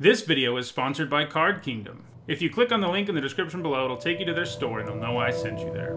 This video is sponsored by Card Kingdom. If you click on the link in the description below, it'll take you to their store and they'll know I sent you there.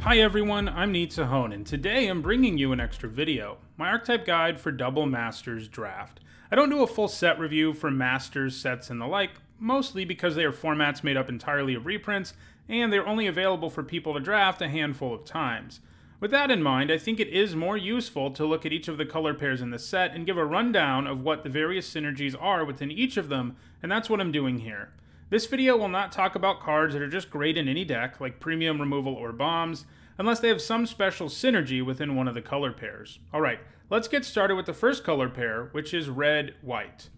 Hi everyone, I'm Neat Sahone, and today I'm bringing you an extra video, my archetype guide for Double Masters Draft. I don't do a full set review for Masters, sets, and the like, mostly because they are formats made up entirely of reprints and they're only available for people to draft a handful of times. With that in mind, I think it is more useful to look at each of the color pairs in the set and give a rundown of what the various synergies are within each of them, and that's what I'm doing here. This video will not talk about cards that are just great in any deck, like premium removal or bombs, unless they have some special synergy within one of the color pairs. Alright, let's get started with the first color pair, which is red-white.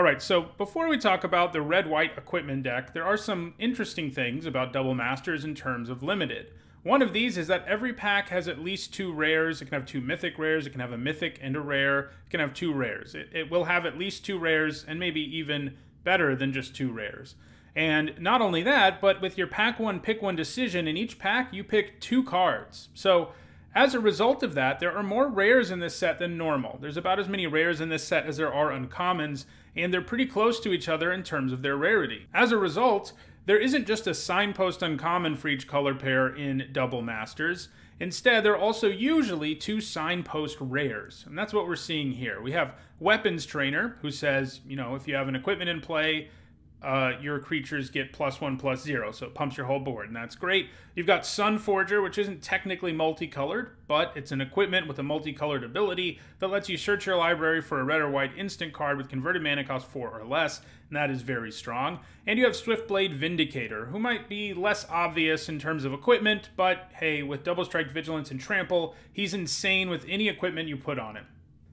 All right, so before we talk about the red white equipment deck, there are some interesting things about Double Masters in terms of limited. One of these is that every pack has at least two rares. It can have two mythic rares, it can have a mythic and a rare, it can have two rares. It, it will have at least two rares and maybe even better than just two rares. And not only that, but with your pack one, pick one decision in each pack, you pick two cards. So as a result of that, there are more rares in this set than normal. There's about as many rares in this set as there are uncommons, and they're pretty close to each other in terms of their rarity. As a result, there isn't just a signpost uncommon for each color pair in Double Masters. Instead, there are also usually two signpost rares, and that's what we're seeing here. We have Weapons Trainer, who says, you know, if you have an equipment in play uh, your creatures get plus one plus zero, so it pumps your whole board, and that's great. You've got Sun Forger, which isn't technically multicolored, but it's an equipment with a multicolored ability that lets you search your library for a red or white instant card with converted mana cost four or less, and that is very strong. And you have Swiftblade Vindicator, who might be less obvious in terms of equipment, but hey, with Double Strike Vigilance and Trample, he's insane with any equipment you put on him.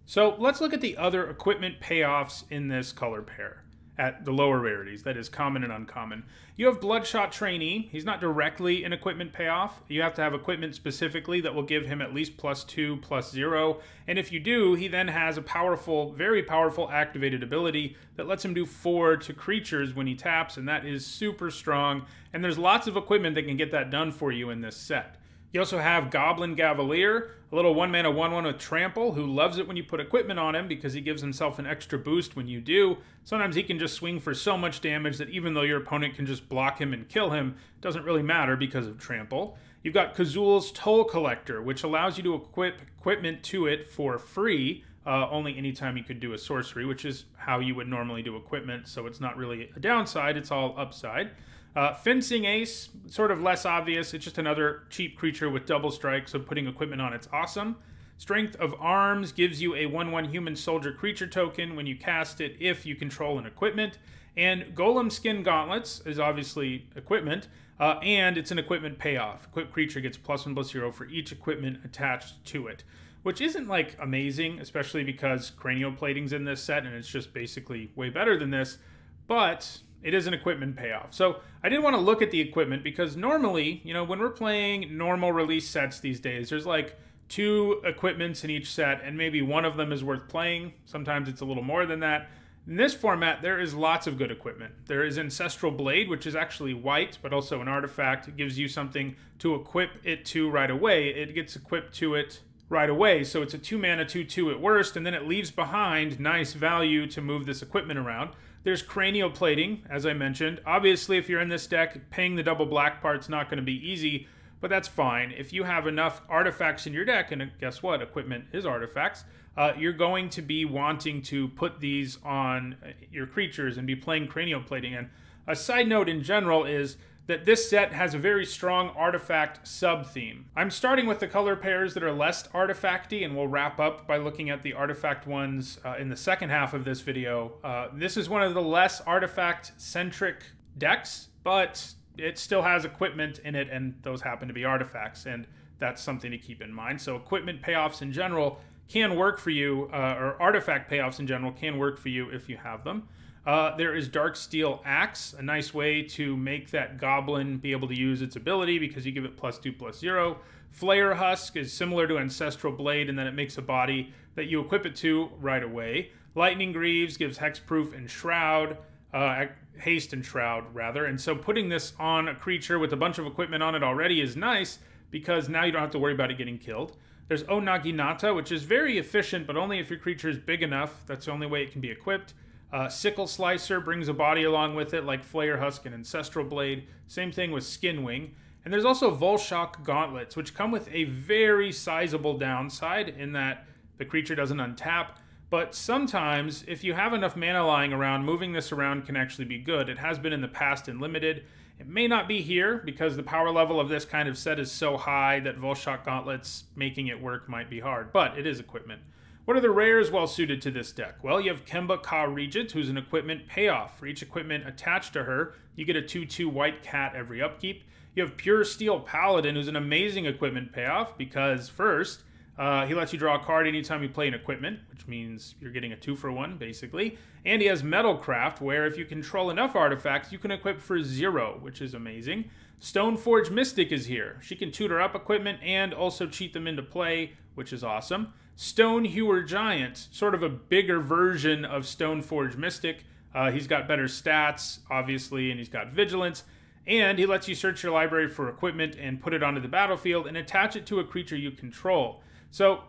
So let's look at the other equipment payoffs in this color pair at the lower rarities, that is common and uncommon. You have Bloodshot Trainee. He's not directly an equipment payoff. You have to have equipment specifically that will give him at least plus two, plus zero. And if you do, he then has a powerful, very powerful activated ability that lets him do four to creatures when he taps, and that is super strong. And there's lots of equipment that can get that done for you in this set. You also have Goblin Cavalier, a little one mana 1 1 with Trample, who loves it when you put equipment on him because he gives himself an extra boost when you do. Sometimes he can just swing for so much damage that even though your opponent can just block him and kill him, it doesn't really matter because of Trample. You've got Kazul's Toll Collector, which allows you to equip equipment to it for free. Uh, only anytime you could do a sorcery, which is how you would normally do equipment, so it's not really a downside, it's all upside. Uh, Fencing Ace, sort of less obvious. It's just another cheap creature with double strike, so putting equipment on it's awesome. Strength of Arms gives you a 1 1 human soldier creature token when you cast it if you control an equipment. And Golem Skin Gauntlets is obviously equipment, uh, and it's an equipment payoff. Equipped creature gets plus 1 plus 0 for each equipment attached to it, which isn't like amazing, especially because cranial plating's in this set and it's just basically way better than this. But it is an equipment payoff. So I did want to look at the equipment because normally, you know, when we're playing normal release sets these days, there's like two equipments in each set, and maybe one of them is worth playing. Sometimes it's a little more than that. In this format, there is lots of good equipment. There is Ancestral Blade, which is actually white, but also an artifact. It gives you something to equip it to right away. It gets equipped to it right away, so it's a 2 mana 2 2 at worst, and then it leaves behind nice value to move this equipment around. There's cranial plating, as I mentioned. Obviously, if you're in this deck, paying the double black part's not going to be easy, but that's fine. If you have enough artifacts in your deck, and uh, guess what? Equipment is artifacts. Uh, you're going to be wanting to put these on uh, your creatures and be playing cranial plating. And a side note in general is that this set has a very strong artifact sub-theme. I'm starting with the color pairs that are less artifacty, and we'll wrap up by looking at the artifact ones uh, in the second half of this video. Uh, this is one of the less artifact-centric decks, but it still has equipment in it, and those happen to be artifacts, and that's something to keep in mind. So equipment payoffs in general can work for you, uh, or artifact payoffs in general can work for you if you have them. Uh, there is Dark Steel Axe, a nice way to make that goblin be able to use its ability because you give it plus two, plus zero. Flare Husk is similar to Ancestral Blade in that it makes a body that you equip it to right away. Lightning Greaves gives Hexproof and Shroud, uh, Haste and Shroud, rather. And so putting this on a creature with a bunch of equipment on it already is nice because now you don't have to worry about it getting killed. There's Onaginata, which is very efficient, but only if your creature is big enough. That's the only way it can be equipped. Uh, Sickle Slicer brings a body along with it, like Flayer Husk and Ancestral Blade. Same thing with Skinwing. And there's also Volshock Gauntlets, which come with a very sizable downside in that the creature doesn't untap. But sometimes, if you have enough mana lying around, moving this around can actually be good. It has been in the past in Limited. It may not be here because the power level of this kind of set is so high that Volshock Gauntlets making it work might be hard, but it is equipment. What are the rares well suited to this deck? Well, you have Kemba Ka Regent, who's an equipment payoff. For each equipment attached to her, you get a 2 2 white cat every upkeep. You have Pure Steel Paladin, who's an amazing equipment payoff because, first, uh, he lets you draw a card anytime you play an equipment, which means you're getting a two for one, basically. And he has Metalcraft, where if you control enough artifacts, you can equip for zero, which is amazing. Stoneforge Mystic is here. She can tutor up equipment and also cheat them into play, which is awesome. Stonehewer Giant, sort of a bigger version of Stoneforge Mystic. Uh, he's got better stats, obviously, and he's got vigilance. And he lets you search your library for equipment and put it onto the battlefield and attach it to a creature you control. So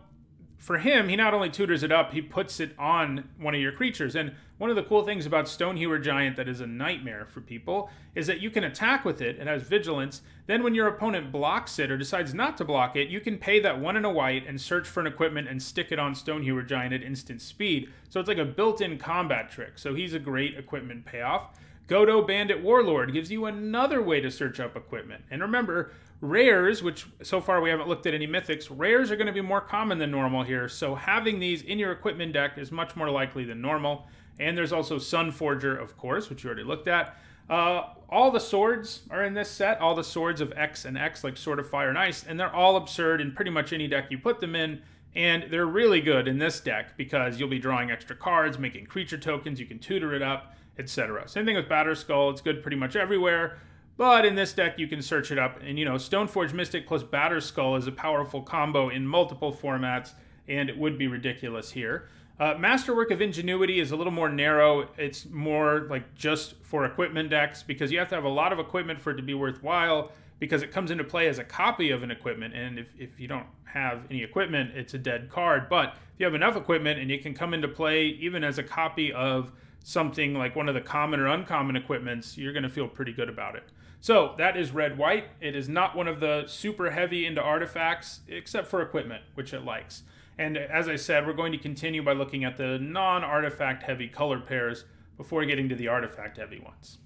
for him, he not only tutors it up, he puts it on one of your creatures. And one of the cool things about Stonehewer Giant that is a nightmare for people is that you can attack with it, it has vigilance. Then, when your opponent blocks it or decides not to block it, you can pay that one and a white and search for an equipment and stick it on Stonehewer Giant at instant speed. So, it's like a built in combat trick. So, he's a great equipment payoff. Godo Bandit Warlord gives you another way to search up equipment. And remember, Rares, which so far we haven't looked at any mythics, rares are going to be more common than normal here. So having these in your equipment deck is much more likely than normal. And there's also Sun Forger, of course, which you already looked at. Uh, all the swords are in this set, all the swords of X and X, like Sword of Fire and Ice, and they're all absurd in pretty much any deck you put them in. And they're really good in this deck because you'll be drawing extra cards, making creature tokens, you can tutor it up, etc. Same thing with Batterskull, it's good pretty much everywhere. But in this deck, you can search it up. And, you know, Stoneforge Mystic plus Batterskull is a powerful combo in multiple formats, and it would be ridiculous here. Uh, Masterwork of Ingenuity is a little more narrow. It's more like just for equipment decks because you have to have a lot of equipment for it to be worthwhile because it comes into play as a copy of an equipment. And if, if you don't have any equipment, it's a dead card. But if you have enough equipment and it can come into play even as a copy of something like one of the common or uncommon equipments, you're going to feel pretty good about it. So that is red white. It is not one of the super heavy into artifacts, except for equipment, which it likes. And as I said, we're going to continue by looking at the non artifact heavy color pairs before getting to the artifact heavy ones.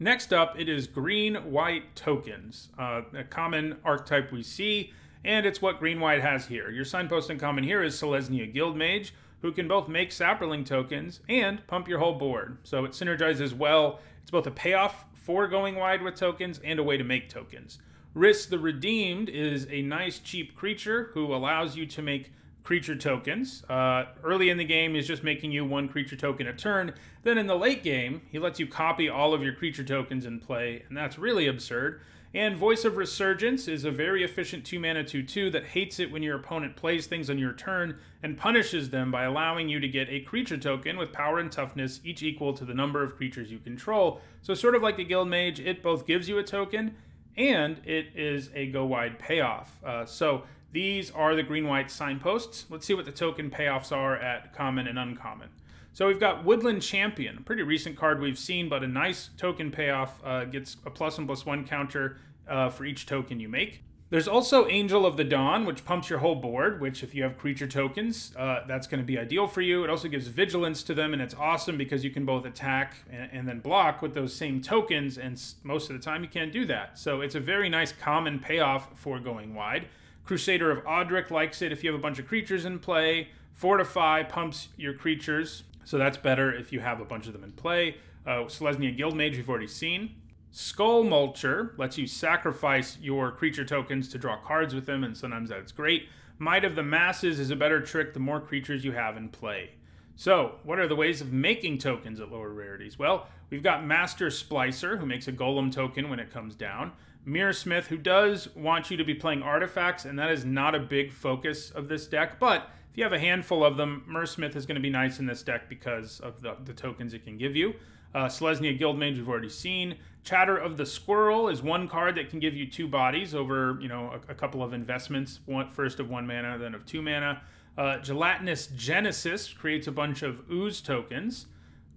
Next up, it is green white tokens, uh, a common archetype we see, and it's what green white has here. Your signpost in common here is Selesnya Guildmage, who can both make sapperling tokens and pump your whole board. So it synergizes well. It's both a payoff for going wide with tokens and a way to make tokens. Risk the Redeemed is a nice cheap creature who allows you to make creature tokens. Uh, early in the game is just making you one creature token a turn. Then in the late game, he lets you copy all of your creature tokens in play, and that's really absurd. And Voice of Resurgence is a very efficient 2 mana 2 2 that hates it when your opponent plays things on your turn and punishes them by allowing you to get a creature token with power and toughness each equal to the number of creatures you control. So, sort of like the Guild Mage, it both gives you a token and it is a go wide payoff. Uh, so, these are the green white signposts. Let's see what the token payoffs are at common and uncommon. So we've got Woodland Champion, a pretty recent card we've seen, but a nice token payoff. Uh, gets a plus and plus one counter uh, for each token you make. There's also Angel of the Dawn, which pumps your whole board, which if you have creature tokens, uh, that's going to be ideal for you. It also gives vigilance to them, and it's awesome because you can both attack and, and, then block with those same tokens, and most of the time you can't do that. So it's a very nice common payoff for going wide. Crusader of Audric likes it if you have a bunch of creatures in play. Fortify pumps your creatures so that's better if you have a bunch of them in play. Uh, Selesnya Guildmage, we've already seen. Skull Mulcher lets you sacrifice your creature tokens to draw cards with them, and sometimes that's great. Might of the Masses is a better trick the more creatures you have in play. So, what are the ways of making tokens at lower rarities? Well, we've got Master Splicer, who makes a Golem token when it comes down. Mirror Smith, who does want you to be playing artifacts, and that is not a big focus of this deck, but if you have a handful of them, Mersmith is going to be nice in this deck because of the, the tokens it can give you. Uh, Selesnya Guildmage we've already seen. Chatter of the Squirrel is one card that can give you two bodies over, you know, a, a couple of investments. One, first of one mana, then of two mana. Uh, Gelatinous Genesis creates a bunch of ooze tokens.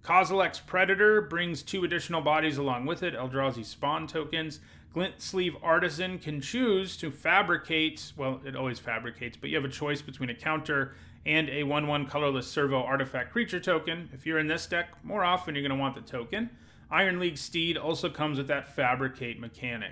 Kozilek's Predator brings two additional bodies along with it, Eldrazi spawn tokens. Glint Sleeve Artisan can choose to fabricate, well, it always fabricates, but you have a choice between a counter and a 1 1 colorless servo artifact creature token. If you're in this deck, more often you're going to want the token. Iron League Steed also comes with that fabricate mechanic.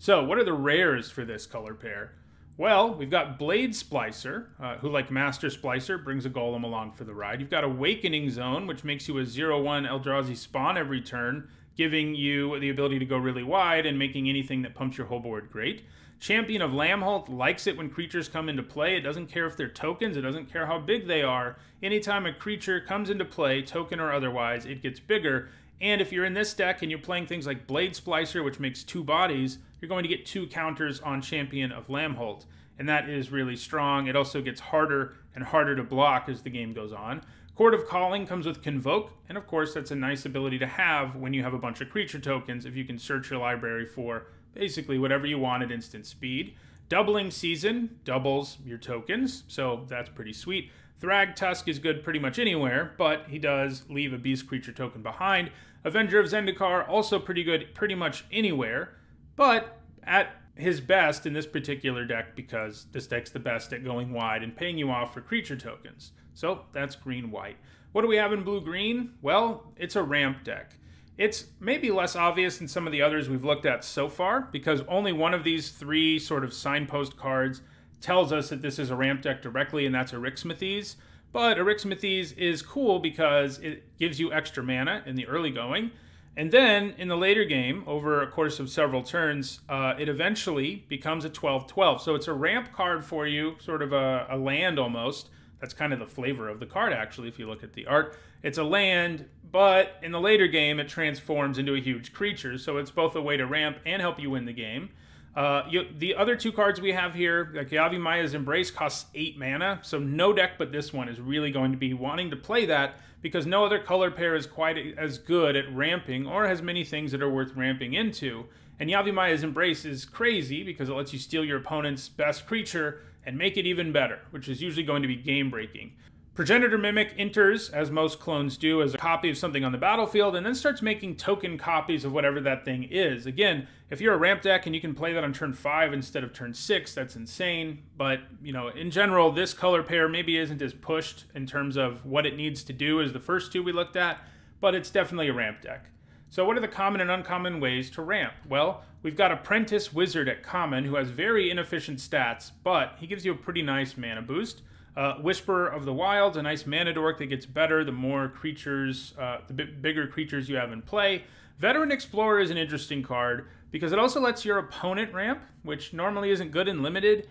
So, what are the rares for this color pair? Well, we've got Blade Splicer, uh, who, like Master Splicer, brings a Golem along for the ride. You've got Awakening Zone, which makes you a 0 1 Eldrazi spawn every turn, giving you the ability to go really wide and making anything that pumps your whole board great. Champion of Lamholt likes it when creatures come into play. It doesn't care if they're tokens, it doesn't care how big they are. Anytime a creature comes into play, token or otherwise, it gets bigger. And if you're in this deck and you're playing things like Blade Splicer, which makes two bodies, you're going to get two counters on Champion of Lamholt. And that is really strong. It also gets harder and harder to block as the game goes on. Court of Calling comes with Convoke, and of course, that's a nice ability to have when you have a bunch of creature tokens if you can search your library for basically whatever you want at instant speed. Doubling Season doubles your tokens, so that's pretty sweet. Thrag Tusk is good pretty much anywhere, but he does leave a beast creature token behind. Avenger of Zendikar, also pretty good pretty much anywhere, but at his best in this particular deck because this deck's the best at going wide and paying you off for creature tokens. So that's green white. What do we have in blue green? Well, it's a ramp deck. It's maybe less obvious than some of the others we've looked at so far because only one of these three sort of signpost cards tells us that this is a ramp deck directly, and that's Erixmathes. But Eric is cool because it gives you extra mana in the early going. And then in the later game, over a course of several turns, uh, it eventually becomes a 12 12. So it's a ramp card for you, sort of a, a land almost. That's kind of the flavor of the card, actually, if you look at the art. It's a land, but in the later game, it transforms into a huge creature. So it's both a way to ramp and help you win the game. Uh, you, the other two cards we have here, like Yavi Maya's Embrace, costs eight mana, so no deck but this one is really going to be wanting to play that because no other color pair is quite as good at ramping or has many things that are worth ramping into. And Yavi Maya's Embrace is crazy because it lets you steal your opponent's best creature and make it even better, which is usually going to be game breaking. Progenitor Mimic enters, as most clones do, as a copy of something on the battlefield, and then starts making token copies of whatever that thing is. Again, if you're a ramp deck and you can play that on turn 5 instead of turn 6, that's insane. But, you know, in general, this color pair maybe isn't as pushed in terms of what it needs to do as the first two we looked at, but it's definitely a ramp deck. So what are the common and uncommon ways to ramp? Well, we've got Apprentice Wizard at common, who has very inefficient stats, but he gives you a pretty nice mana boost. Uh, Whisperer of the Wild, a nice mana dork that gets better the more creatures, uh, the b- bigger creatures you have in play. Veteran Explorer is an interesting card because it also lets your opponent ramp, which normally isn't good in limited.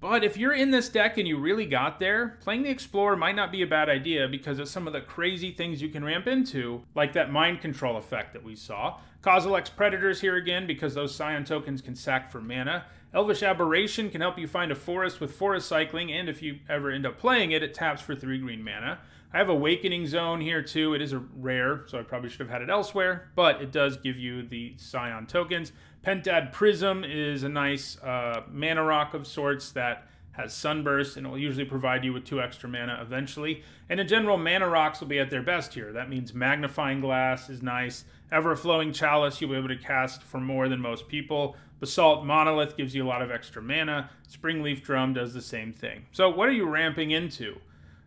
But if you're in this deck and you really got there, playing the Explorer might not be a bad idea because of some of the crazy things you can ramp into, like that mind control effect that we saw. Kozilek's Predators here again because those Scion tokens can sack for mana. Elvish Aberration can help you find a forest with forest cycling, and if you ever end up playing it, it taps for three green mana. I have Awakening Zone here too. It is a rare, so I probably should have had it elsewhere, but it does give you the Scion tokens. Pentad Prism is a nice uh, mana rock of sorts that has Sunburst, and it will usually provide you with two extra mana eventually. And in general, mana rocks will be at their best here. That means Magnifying Glass is nice. Ever Flowing Chalice, you'll be able to cast for more than most people. Basalt Monolith gives you a lot of extra mana. Springleaf Drum does the same thing. So what are you ramping into?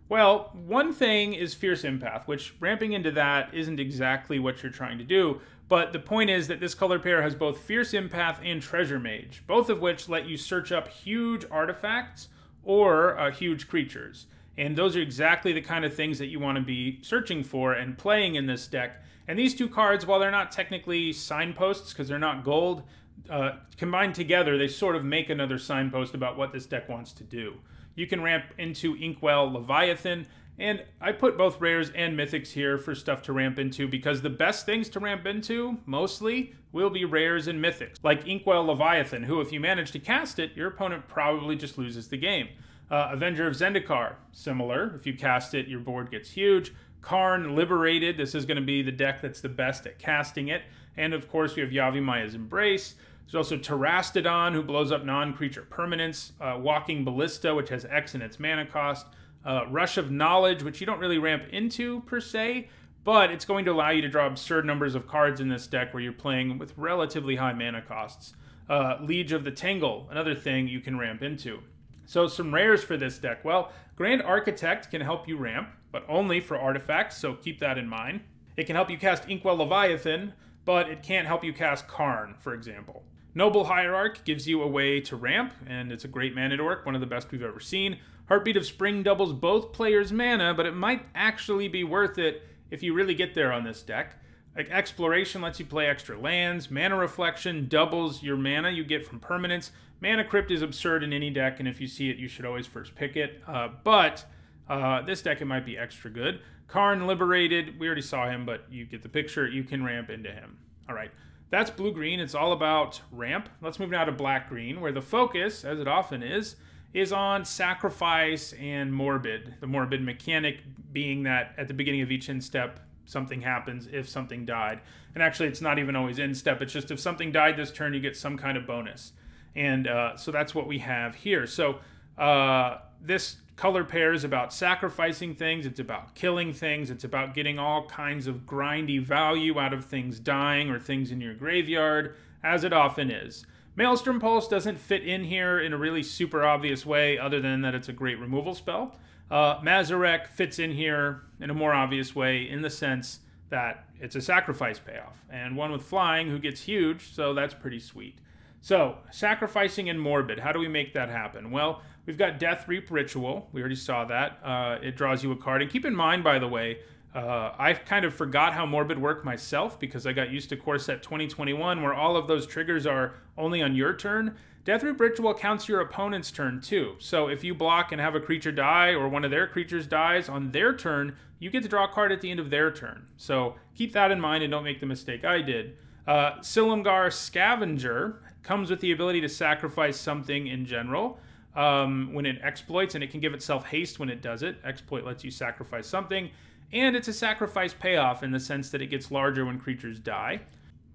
Well, one thing is Fierce Empath, which ramping into that isn't exactly what you're trying to do, but the point is that this color pair has both Fierce Empath and Treasure Mage, both of which let you search up huge artifacts or uh, huge creatures. And those are exactly the kind of things that you want to be searching for and playing in this deck. And these two cards, while they're not technically signposts because they're not gold, uh, combined together, they sort of make another signpost about what this deck wants to do. You can ramp into Inkwell Leviathan, and I put both rares and mythics here for stuff to ramp into because the best things to ramp into, mostly, will be rares and mythics, like Inkwell Leviathan, who, if you manage to cast it, your opponent probably just loses the game. Uh, Avenger of Zendikar, similar. If you cast it, your board gets huge. Karn Liberated, this is going to be the deck that's the best at casting it. And of course, we have Yavimaya's Embrace. There's also Terastodon, who blows up non creature permanents, uh, Walking Ballista, which has X in its mana cost, uh, Rush of Knowledge, which you don't really ramp into per se, but it's going to allow you to draw absurd numbers of cards in this deck where you're playing with relatively high mana costs. Uh, Liege of the Tangle, another thing you can ramp into. So, some rares for this deck. Well, Grand Architect can help you ramp, but only for artifacts, so keep that in mind. It can help you cast Inkwell Leviathan, but it can't help you cast Karn, for example. Noble Hierarch gives you a way to ramp, and it's a great mana dork, one of the best we've ever seen. Heartbeat of Spring doubles both players' mana, but it might actually be worth it if you really get there on this deck. Exploration lets you play extra lands. Mana Reflection doubles your mana you get from permanents. Mana Crypt is absurd in any deck, and if you see it, you should always first pick it. Uh, but uh, this deck, it might be extra good. Karn Liberated, we already saw him, but you get the picture. You can ramp into him. All right. That's blue green. It's all about ramp. Let's move now to black green, where the focus, as it often is, is on sacrifice and morbid. The morbid mechanic being that at the beginning of each instep, something happens if something died. And actually, it's not even always instep, it's just if something died this turn, you get some kind of bonus. And uh, so that's what we have here. So uh, this color pair is about sacrificing things, it's about killing things, it's about getting all kinds of grindy value out of things dying or things in your graveyard, as it often is. Maelstrom Pulse doesn't fit in here in a really super obvious way, other than that it's a great removal spell. Uh, Mazarek fits in here in a more obvious way in the sense that it's a sacrifice payoff, and one with flying who gets huge, so that's pretty sweet. So, sacrificing and morbid, how do we make that happen? Well, We've got Death Reap Ritual. We already saw that. Uh, it draws you a card. And keep in mind, by the way, uh, I kind of forgot how Morbid worked myself because I got used to Core Set 2021, where all of those triggers are only on your turn. Death Reap Ritual counts your opponent's turn too. So if you block and have a creature die, or one of their creatures dies on their turn, you get to draw a card at the end of their turn. So keep that in mind and don't make the mistake I did. Uh, Silumgar Scavenger comes with the ability to sacrifice something in general um, when it exploits, and it can give itself haste when it does it. Exploit lets you sacrifice something, and it's a sacrifice payoff in the sense that it gets larger when creatures die.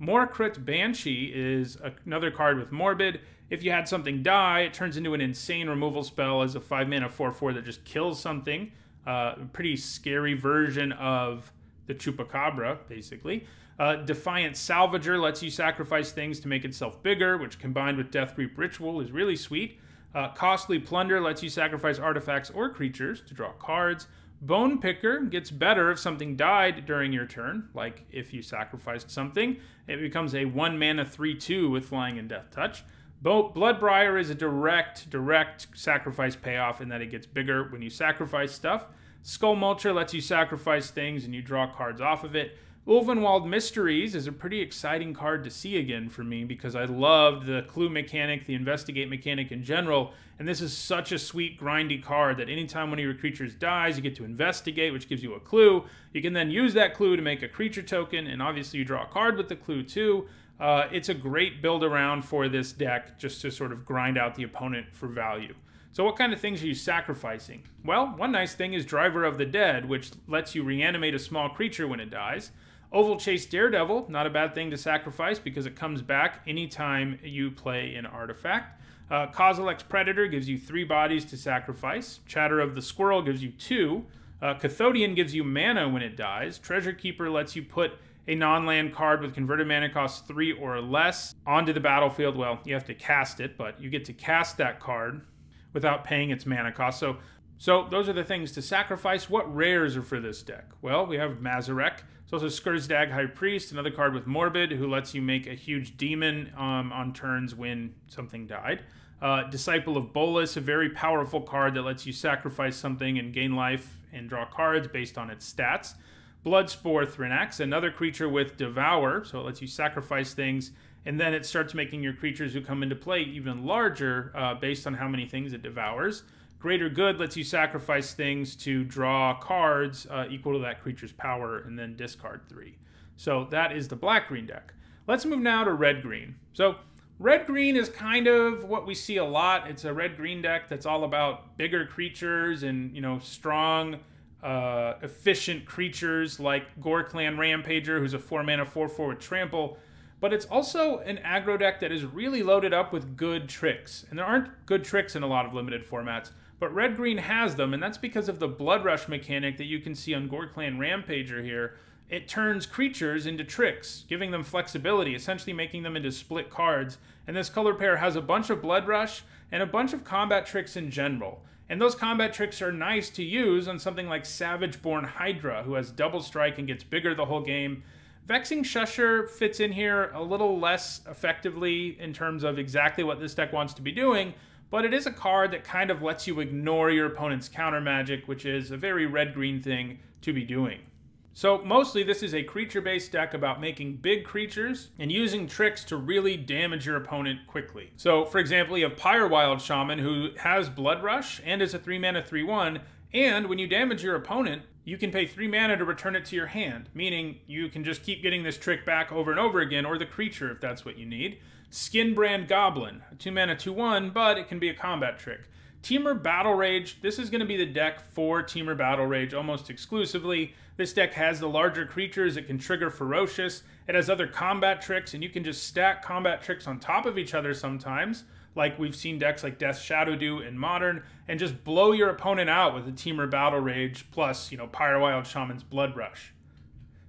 Morcrit Banshee is another card with Morbid. If you had something die, it turns into an insane removal spell as a 5 mana 4 4 that just kills something. Uh, pretty scary version of the Chupacabra, basically. Uh, Defiant Salvager lets you sacrifice things to make itself bigger, which combined with Deathreap Ritual is really sweet. Uh, costly Plunder lets you sacrifice artifacts or creatures to draw cards. Bone Picker gets better if something died during your turn, like if you sacrificed something. It becomes a 1 mana 3 2 with Flying and Death Touch. Bo- Bloodbriar is a direct, direct sacrifice payoff in that it gets bigger when you sacrifice stuff. Skull Mulcher lets you sacrifice things and you draw cards off of it. Ovenwald Mysteries is a pretty exciting card to see again for me because I loved the clue mechanic, the investigate mechanic in general, and this is such a sweet grindy card that anytime one of your creatures dies, you get to investigate, which gives you a clue. You can then use that clue to make a creature token, and obviously you draw a card with the clue too. Uh, it's a great build around for this deck just to sort of grind out the opponent for value. So, what kind of things are you sacrificing? Well, one nice thing is Driver of the Dead, which lets you reanimate a small creature when it dies. Oval Chase Daredevil, not a bad thing to sacrifice because it comes back anytime you play an artifact. Uh, Kozilek's Predator gives you three bodies to sacrifice. Chatter of the Squirrel gives you two. Uh, Cathodian gives you mana when it dies. Treasure Keeper lets you put a non land card with converted mana cost three or less onto the battlefield. Well, you have to cast it, but you get to cast that card without paying its mana cost. So so those are the things to sacrifice. What rares are for this deck? Well, we have Mazarek. It's also Skurzdag High Priest, another card with Morbid, who lets you make a huge demon um, on turns when something died. Uh, Disciple of Bolus, a very powerful card that lets you sacrifice something and gain life and draw cards based on its stats. Bloodspore Thrinax, another creature with Devour, so it lets you sacrifice things, and then it starts making your creatures who come into play even larger uh, based on how many things it devours greater good lets you sacrifice things to draw cards uh, equal to that creature's power and then discard three. So that is the black green deck. Let's move now to red green. So red green is kind of what we see a lot. It's a red green deck that's all about bigger creatures and you know strong, uh, efficient creatures like Gore Clan Rampager, who's a four mana four four with trample. But it's also an aggro deck that is really loaded up with good tricks, and there aren't good tricks in a lot of limited formats. But Red Green has them, and that's because of the Blood Rush mechanic that you can see on Gore Clan Rampager here. It turns creatures into tricks, giving them flexibility, essentially making them into split cards. And this color pair has a bunch of Blood Rush and a bunch of combat tricks in general. And those combat tricks are nice to use on something like Savage Born Hydra, who has double strike and gets bigger the whole game. Vexing Shusher fits in here a little less effectively in terms of exactly what this deck wants to be doing, but it is a card that kind of lets you ignore your opponent's counter magic, which is a very red green thing to be doing. So, mostly, this is a creature based deck about making big creatures and using tricks to really damage your opponent quickly. So, for example, you have Pyrewild Shaman, who has Blood Rush and is a 3 mana 3 1. And when you damage your opponent, you can pay 3 mana to return it to your hand, meaning you can just keep getting this trick back over and over again, or the creature if that's what you need. Skin Brand Goblin, a 2 mana 2 1, but it can be a combat trick. Teamer Battle Rage, this is going to be the deck for Teamer Battle Rage almost exclusively. This deck has the larger creatures, it can trigger Ferocious, it has other combat tricks, and you can just stack combat tricks on top of each other sometimes, like we've seen decks like Death Shadow do in Modern, and just blow your opponent out with a Teamer Battle Rage plus, you know, Pyre Wild Shaman's Blood Rush.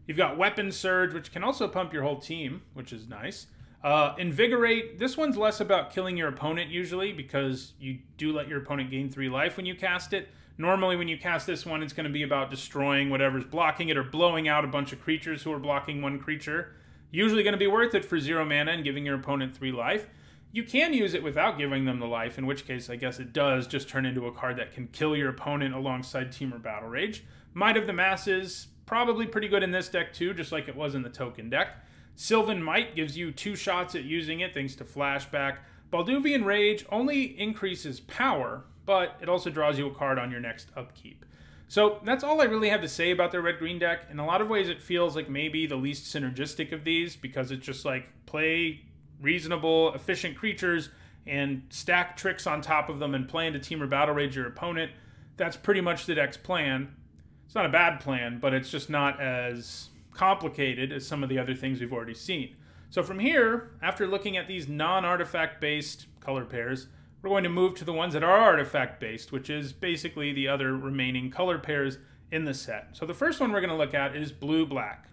You've got Weapon Surge, which can also pump your whole team, which is nice. Uh, Invigorate, this one's less about killing your opponent usually because you do let your opponent gain three life when you cast it. Normally, when you cast this one, it's going to be about destroying whatever's blocking it or blowing out a bunch of creatures who are blocking one creature. Usually going to be worth it for zero mana and giving your opponent three life. You can use it without giving them the life, in which case I guess it does just turn into a card that can kill your opponent alongside Team or Battle Rage. Might of the Masses, probably pretty good in this deck too, just like it was in the token deck. Sylvan Might gives you two shots at using it thanks to Flashback. Balduvian Rage only increases power, but it also draws you a card on your next upkeep. So that's all I really have to say about their red green deck. In a lot of ways, it feels like maybe the least synergistic of these because it's just like play reasonable, efficient creatures and stack tricks on top of them and plan to team or battle rage your opponent. That's pretty much the deck's plan. It's not a bad plan, but it's just not as complicated as some of the other things we've already seen. So from here, after looking at these non-artifact based color pairs, we're going to move to the ones that are artifact based, which is basically the other remaining color pairs in the set. So the first one we're going to look at is blue-black.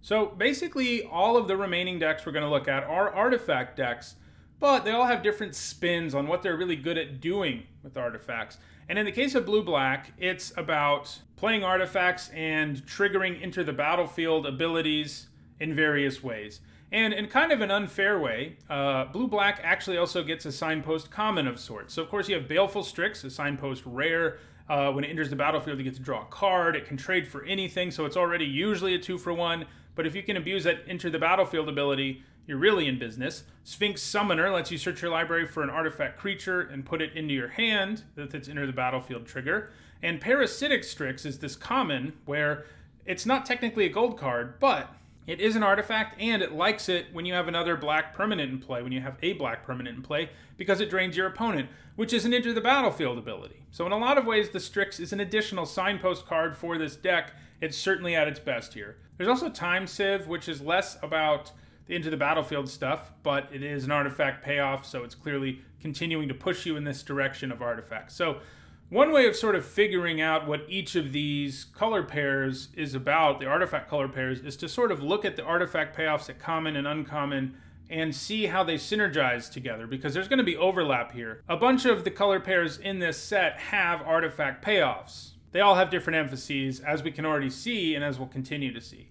So basically all of the remaining decks we're going to look at are artifact decks, but they all have different spins on what they're really good at doing with artifacts. And in the case of Blue Black, it's about playing artifacts and triggering into the battlefield abilities in various ways. And in kind of an unfair way, uh, Blue Black actually also gets a signpost common of sorts. So, of course, you have Baleful Strix, a signpost rare. Uh, when it enters the battlefield, you get to draw a card. It can trade for anything, so it's already usually a two for one. But if you can abuse that enter the battlefield ability, you're really in business. Sphinx Summoner lets you search your library for an artifact creature and put it into your hand with its enter the battlefield trigger. And Parasitic Strix is this common where it's not technically a gold card, but it is an artifact and it likes it when you have another black permanent in play, when you have a black permanent in play, because it drains your opponent, which is an enter the battlefield ability. So, in a lot of ways, the Strix is an additional signpost card for this deck. It's certainly at its best here. There's also Time Sieve, which is less about the Into the Battlefield stuff, but it is an artifact payoff, so it's clearly continuing to push you in this direction of artifacts. So one way of sort of figuring out what each of these color pairs is about, the artifact color pairs, is to sort of look at the artifact payoffs at common and uncommon and see how they synergize together because there's going to be overlap here. A bunch of the color pairs in this set have artifact payoffs. They all have different emphases, as we can already see and as we'll continue to see.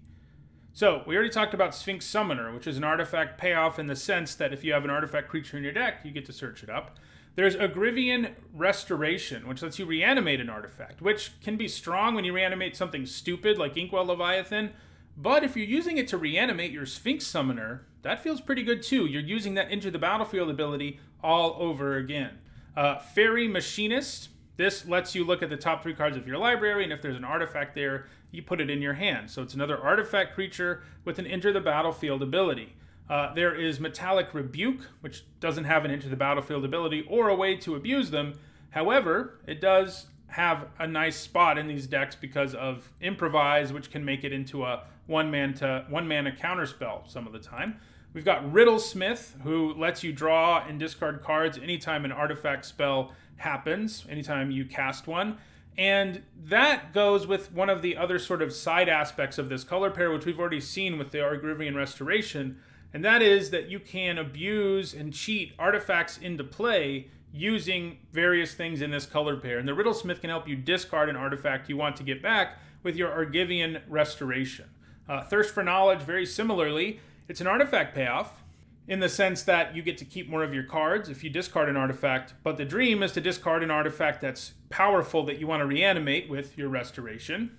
So, we already talked about Sphinx Summoner, which is an artifact payoff in the sense that if you have an artifact creature in your deck, you get to search it up. There's Agrivian Restoration, which lets you reanimate an artifact, which can be strong when you reanimate something stupid like Inkwell Leviathan, but if you're using it to reanimate your Sphinx Summoner, that feels pretty good too. You're using that into the battlefield ability all over again. Uh, Fairy Machinist. This lets you look at the top three cards of your library, and if there's an artifact there, you put it in your hand. So it's another artifact creature with an enter the battlefield ability. Uh, there is Metallic Rebuke, which doesn't have an enter the battlefield ability or a way to abuse them. However, it does have a nice spot in these decks because of Improvise, which can make it into a one man to one mana counter spell some of the time. We've got Riddle Smith, who lets you draw and discard cards anytime an artifact spell happens, anytime you cast one. And that goes with one of the other sort of side aspects of this color pair, which we've already seen with the Argivian Restoration, and that is that you can abuse and cheat artifacts into play using various things in this color pair. And the Riddlesmith can help you discard an artifact you want to get back with your Argivian Restoration. Uh, Thirst for Knowledge, very similarly, it's an artifact payoff, in the sense that you get to keep more of your cards if you discard an artifact, but the dream is to discard an artifact that's powerful that you want to reanimate with your restoration.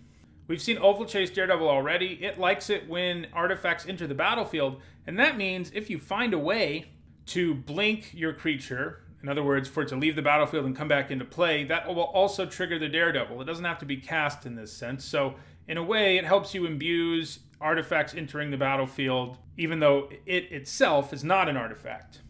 We've seen Oval Chase Daredevil already. It likes it when artifacts enter the battlefield, and that means if you find a way to blink your creature, in other words, for it to leave the battlefield and come back into play, that will also trigger the Daredevil. It doesn't have to be cast in this sense. So, in a way, it helps you imbue artifacts entering the battlefield, even though it itself is not an artifact.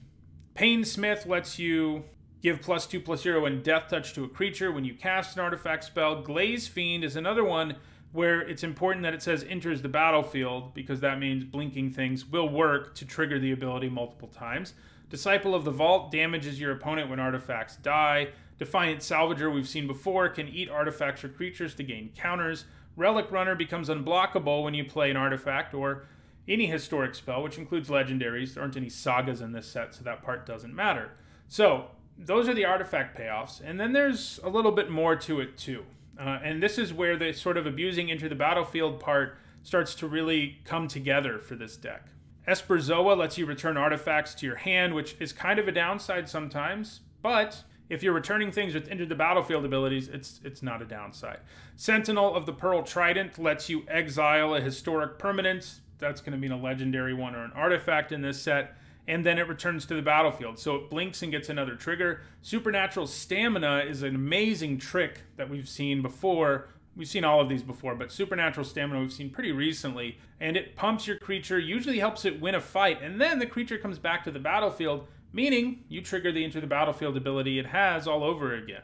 Pain Smith lets you give plus two plus zero and Death Touch to a creature when you cast an artifact spell. Glaze Fiend is another one where it's important that it says enters the battlefield because that means blinking things will work to trigger the ability multiple times. Disciple of the Vault damages your opponent when artifacts die. Defiant Salvager, we've seen before, can eat artifacts or creatures to gain counters. Relic Runner becomes unblockable when you play an artifact or any historic spell, which includes legendaries. There aren't any sagas in this set, so that part doesn't matter. So those are the artifact payoffs. And then there's a little bit more to it, too. Uh, and this is where the sort of abusing into the battlefield part starts to really come together for this deck. Esperzoa lets you return artifacts to your hand, which is kind of a downside sometimes, but if you're returning things with into the battlefield abilities, it's it's not a downside. Sentinel of the Pearl Trident lets you exile a historic permanence. That's going to mean a legendary one or an artifact in this set. And then it returns to the battlefield. So it blinks and gets another trigger. Supernatural Stamina is an amazing trick that we've seen before we've seen all of these before, but supernatural stamina we've seen pretty recently, and it pumps your creature, usually helps it win a fight, and then the creature comes back to the battlefield meaning you trigger the Enter the Battlefield ability it has all over again.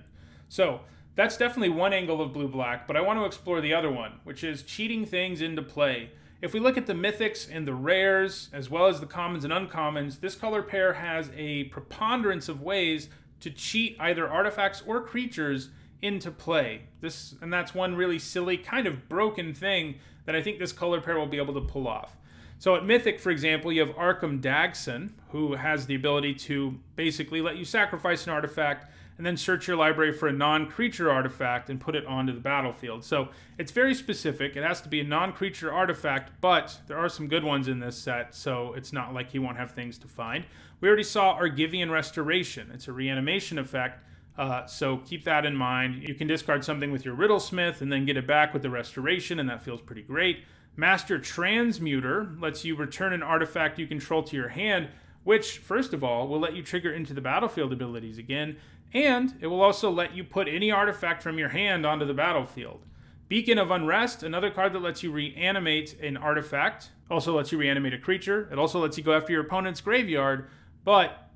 So that's definitely one angle of blue black, but I want to explore the other one, which is cheating things into play. If we look at the mythics and the rares, as well as the commons and uncommons, this color pair has a preponderance of ways to cheat either artifacts or creatures into play. This and that's one really silly, kind of broken thing that I think this color pair will be able to pull off. So at Mythic, for example, you have Arkham Dagson, who has the ability to basically let you sacrifice an artifact and then search your library for a non creature artifact and put it onto the battlefield. So it's very specific. It has to be a non creature artifact, but there are some good ones in this set, so it's not like he won't have things to find. We already saw Argivian Restoration, it's a reanimation effect. Uh, so keep that in mind. You can discard something with your Riddlesmith and then get it back with the Restoration, and that feels pretty great. Master Transmuter lets you return an artifact you control to your hand, which, first of all, will let you trigger into the battlefield abilities again, and it will also let you put any artifact from your hand onto the battlefield. Beacon of Unrest, another card that lets you reanimate an artifact, also lets you reanimate a creature. It also lets you go after your opponent's graveyard, but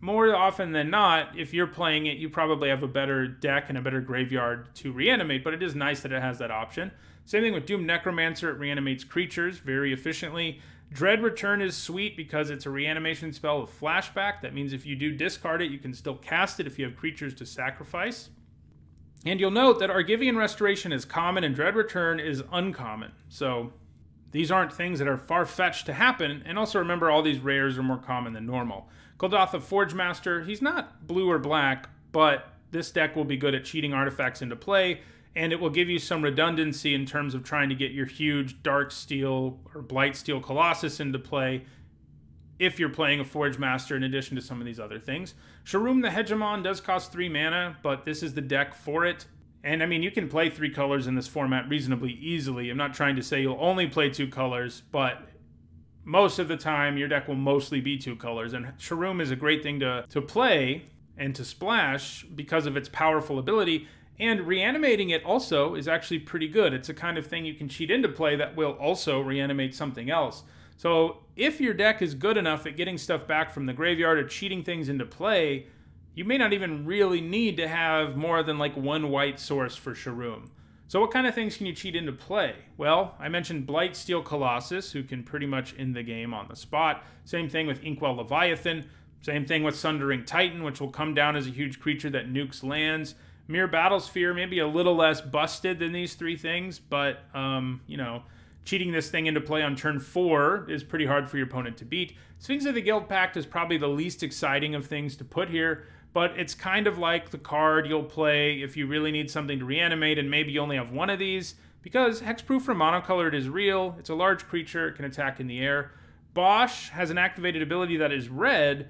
more often than not, if you're playing it, you probably have a better deck and a better graveyard to reanimate, but it is nice that it has that option. Same thing with Doom Necromancer, it reanimates creatures very efficiently. Dread Return is sweet because it's a reanimation spell with flashback. That means if you do discard it, you can still cast it if you have creatures to sacrifice. And you'll note that Argivian Restoration is common and Dread Return is uncommon. So these aren't things that are far fetched to happen, and also remember all these rares are more common than normal. Golgotha Forge Master, he's not blue or black, but this deck will be good at cheating artifacts into play, and it will give you some redundancy in terms of trying to get your huge dark steel or blight steel colossus into play if you're playing a Forge Master in addition to some of these other things. Sharum the Hegemon does cost three mana, but this is the deck for it. And I mean, you can play three colors in this format reasonably easily. I'm not trying to say you'll only play two colors, but most of the time your deck will mostly be two colors. And Sharum is a great thing to, to play and to splash because of its powerful ability and reanimating it also is actually pretty good. It's a kind of thing you can cheat into play that will also reanimate something else. So if your deck is good enough at getting stuff back from the graveyard or cheating things into play, you may not even really need to have more than like one white source for Sharoom. So what kind of things can you cheat into play? Well, I mentioned Blight Steel Colossus, who can pretty much end the game on the spot. Same thing with Inkwell Leviathan. Same thing with Sundering Titan, which will come down as a huge creature that nukes lands. Mere Battlesphere maybe a little less busted than these three things, but um, you know, cheating this thing into play on turn four is pretty hard for your opponent to beat. Sphinx of the Guild Pact is probably the least exciting of things to put here, but it's kind of like the card you'll play if you really need something to reanimate and maybe you only have one of these, because Hexproof for monocolored is real, it's a large creature, it can attack in the air. Bosch has an activated ability that is red,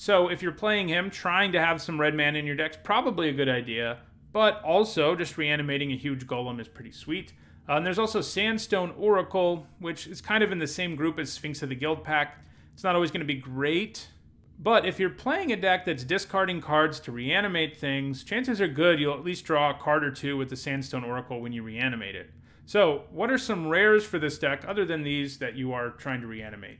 so if you're playing him, trying to have some red man in your deck's probably a good idea, but also just reanimating a huge golem is pretty sweet. Uh, and there's also Sandstone Oracle, which is kind of in the same group as Sphinx of the Guild Pack. It's not always going to be great, but if you're playing a deck that's discarding cards to reanimate things, chances are good you'll at least draw a card or two with the Sandstone Oracle when you reanimate it. So, what are some rares for this deck other than these that you are trying to reanimate?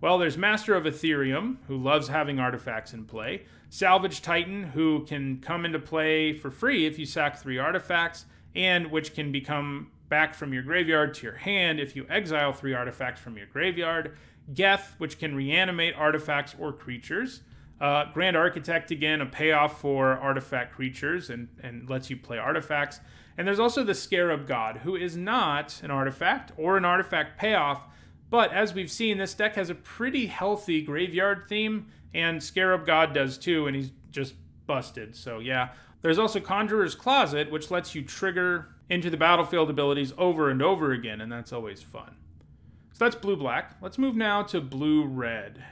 Well, there's Master of Ethereum, who loves having artifacts in play, Salvage Titan, who can come into play for free if you sack three artifacts, and which can become back from your graveyard to your hand if you exile three artifacts from your graveyard, Geth, which can reanimate artifacts or creatures. Uh, Grand Architect, again, a payoff for artifact creatures and, and lets you play artifacts. And there's also the Scarab God, who is not an artifact or an artifact payoff, but as we've seen, this deck has a pretty healthy graveyard theme, and Scarab God does too, and he's just busted. So yeah. There's also Conjurer's Closet, which lets you trigger into the battlefield abilities over and over again, and that's always fun. So that's blue-black. Let's move now to blue-red.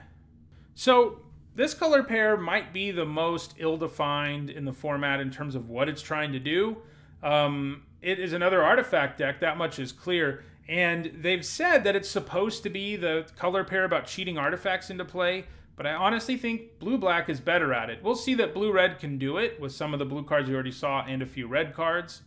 So this color pair might be the most ill-defined in the format in terms of what it's trying to do. Um, it is another artifact deck, that much is clear. And they've said that it's supposed to be the color pair about cheating artifacts into play, but I honestly think blue black is better at it. We'll see that blue red can do it with some of the blue cards you already saw and a few red cards.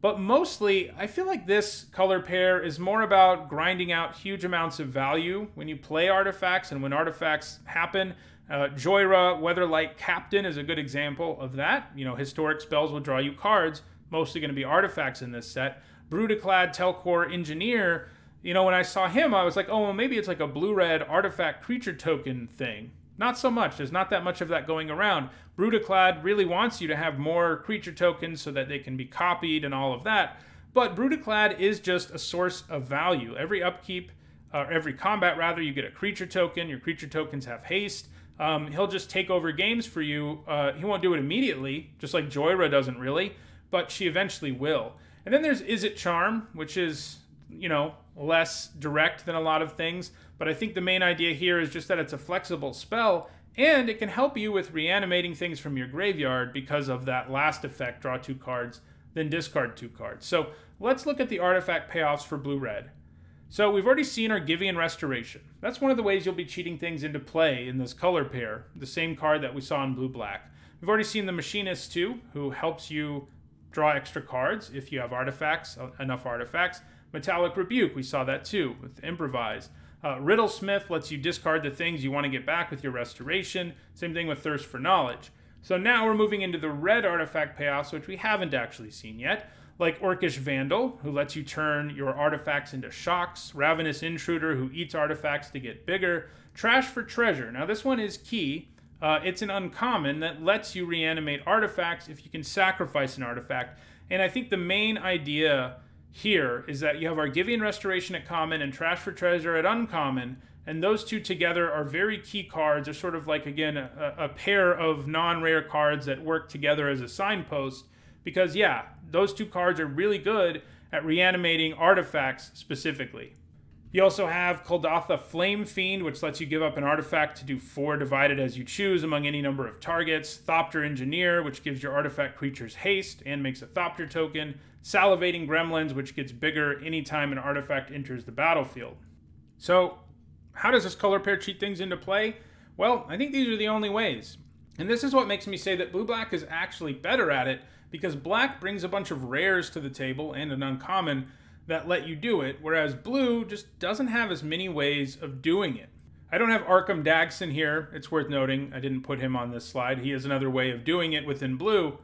But mostly, I feel like this color pair is more about grinding out huge amounts of value when you play artifacts and when artifacts happen. Uh, Joyra, Weatherlight Captain, is a good example of that. You know, historic spells will draw you cards, mostly going to be artifacts in this set. Brutaclad Telcor engineer, you know, when I saw him, I was like, oh, well, maybe it's like a blue red artifact creature token thing. Not so much. There's not that much of that going around. Brutaclad really wants you to have more creature tokens so that they can be copied and all of that. But Brutaclad is just a source of value. Every upkeep, or every combat rather, you get a creature token. Your creature tokens have haste. Um, he'll just take over games for you. Uh, he won't do it immediately, just like Joyra doesn't really, but she eventually will. And then there's Is It Charm, which is, you know, less direct than a lot of things. But I think the main idea here is just that it's a flexible spell and it can help you with reanimating things from your graveyard because of that last effect draw two cards, then discard two cards. So let's look at the artifact payoffs for blue red. So we've already seen our Givian Restoration. That's one of the ways you'll be cheating things into play in this color pair, the same card that we saw in blue black. We've already seen the Machinist too, who helps you draw extra cards if you have artifacts, uh, enough artifacts. Metallic Rebuke, we saw that too with Improvise. Uh, Riddle Smith lets you discard the things you want to get back with your Restoration. Same thing with Thirst for Knowledge. So now we're moving into the red artifact payoffs, which we haven't actually seen yet, like Orcish Vandal, who lets you turn your artifacts into shocks, Ravenous Intruder, who eats artifacts to get bigger, Trash for Treasure. Now, this one is key uh, it's an uncommon that lets you reanimate artifacts if you can sacrifice an artifact. And I think the main idea here is that you have Argivian Restoration at common and Trash for Treasure at uncommon, and those two together are very key cards. They're sort of like, again, a, a pair of non rare cards that work together as a signpost because, yeah, those two cards are really good at reanimating artifacts specifically. You also have Koldatha Flame Fiend, which lets you give up an artifact to do four divided as you choose among any number of targets. Thopter Engineer, which gives your artifact creatures haste and makes a Thopter token. Salivating Gremlins, which gets bigger anytime an artifact enters the battlefield. So, how does this color pair cheat things into play? Well, I think these are the only ways. And this is what makes me say that blue black is actually better at it, because black brings a bunch of rares to the table and an uncommon that let you do it, whereas blue just doesn't have as many ways of doing it. I don't have Arkham Dagson here. It's worth noting I didn't put him on this slide. He has another way of doing it within blue,